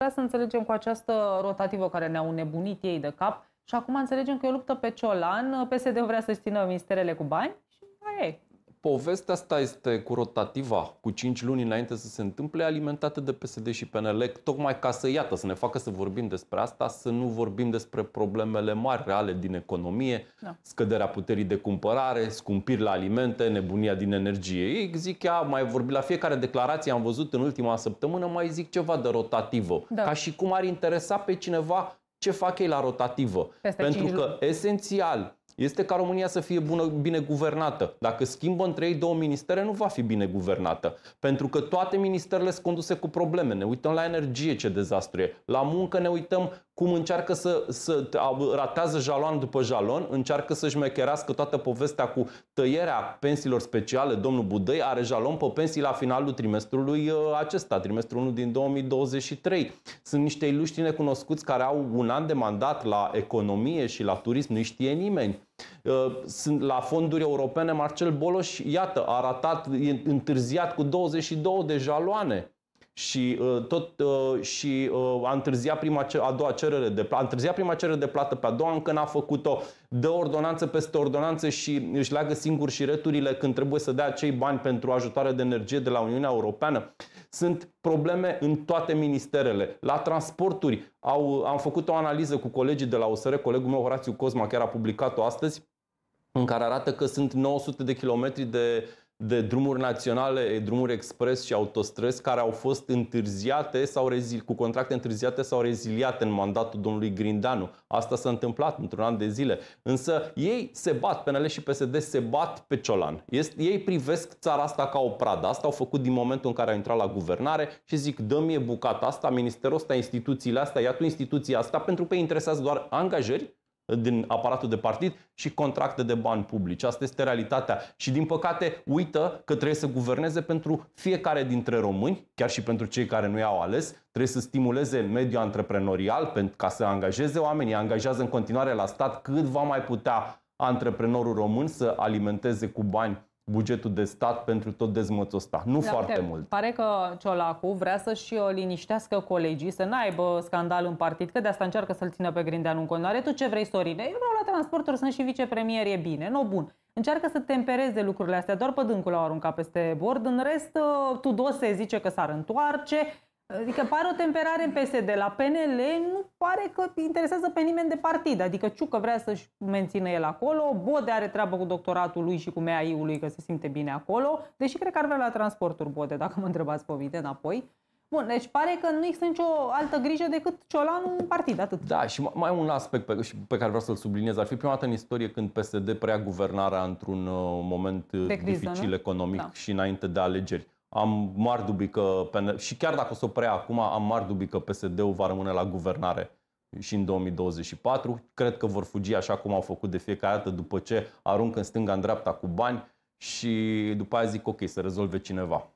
vrea să înțelegem cu această rotativă care ne-au nebunit ei de cap și acum înțelegem că e o luptă pe ciolan, PSD vrea să-și țină ministerele cu bani și aia e povestea asta este cu rotativa, cu 5 luni înainte să se întâmple, alimentată de PSD și PNL, tocmai ca să iată, să ne facă să vorbim despre asta, să nu vorbim despre problemele mari reale din economie, da. scăderea puterii de cumpărare, scumpiri la alimente, nebunia din energie. Ei zic, ea, mai vorbi la fiecare declarație, am văzut în ultima săptămână, mai zic ceva de rotativă. Da. Ca și cum ar interesa pe cineva ce fac ei la rotativă. Peste Pentru că, esențial, este ca România să fie bună, bine guvernată. Dacă schimbă între ei două ministere, nu va fi bine guvernată. Pentru că toate ministerele sunt conduse cu probleme. Ne uităm la energie ce dezastru e. La muncă ne uităm cum încearcă să, să ratează jalon după jalon, încearcă să-și mecherească toată povestea cu tăierea pensiilor speciale. Domnul Budăi are jalon pe pensii la finalul trimestrului uh, acesta, trimestrul 1 din 2023. Sunt niște iluștri necunoscuți care au un an de mandat la economie și la turism, nu știe nimeni. Uh, sunt la fonduri europene, Marcel Boloș, iată, a ratat, întârziat cu 22 de jaloane și, uh, tot, uh, și uh, a întârziat prima, a doua cerere de plată, a întârziat prima cerere de plată pe a doua, încă n-a făcut-o, dă ordonanță peste ordonanță și își leagă singur și returile când trebuie să dea cei bani pentru ajutoare de energie de la Uniunea Europeană. Sunt probleme în toate ministerele. La transporturi au, am făcut o analiză cu colegii de la OSR, colegul meu Horațiu Cosma chiar a publicat-o astăzi, în care arată că sunt 900 de kilometri de de drumuri naționale, drumuri expres și autostrăzi care au fost întârziate sau rezil, cu contracte întârziate sau reziliate în mandatul domnului Grindanu. Asta s-a întâmplat într-un an de zile. Însă ei se bat, PNL și PSD se bat pe Ciolan. Este, ei privesc țara asta ca o pradă. Asta au făcut din momentul în care au intrat la guvernare și zic dă-mi bucata asta, ministerul ăsta, instituțiile astea, ia tu instituția asta pentru că îi interesează doar angajări din aparatul de partid și contracte de bani publici. Asta este realitatea. Și din păcate uită că trebuie să guverneze pentru fiecare dintre români, chiar și pentru cei care nu i-au ales, trebuie să stimuleze mediul antreprenorial pentru ca să angajeze oamenii, angajează în continuare la stat cât va mai putea antreprenorul român să alimenteze cu bani bugetul de stat pentru tot dezmățul ăsta. Nu da, foarte uite, mult. Pare că Ciolacu vrea să-și uh, liniștească colegii, să n-aibă scandal în partid, că de asta încearcă să-l țină pe Grindeanu în continuare. Tu ce vrei, Sorine? Eu vreau la transporturi, sunt și vicepremier, e bine, nu bun. Încearcă să tempereze lucrurile astea, doar pe dâncul l-au aruncat peste bord. În rest, uh, Tudose zice că s-ar întoarce, Adică pare o temperare în PSD. La PNL nu pare că interesează pe nimeni de partid. Adică Ciucă vrea să-și mențină el acolo, Bode are treabă cu doctoratul lui și cu mea lui că se simte bine acolo, deși cred că ar vrea la transporturi Bode, dacă mă întrebați pe mine înapoi. Bun, deci pare că nu există nicio altă grijă decât Ciolanul în partid, atât. Da, și mai un aspect pe, pe care vreau să-l subliniez. Ar fi prima dată în istorie când PSD preia guvernarea într-un uh, moment uh, criză, dificil nu? economic da. și înainte de alegeri am mari dubii că PNL, și chiar dacă o să o preia acum, am mari dubii că PSD-ul va rămâne la guvernare și în 2024. Cred că vor fugi așa cum au făcut de fiecare dată după ce aruncă în stânga în dreapta cu bani și după aia zic ok să rezolve cineva.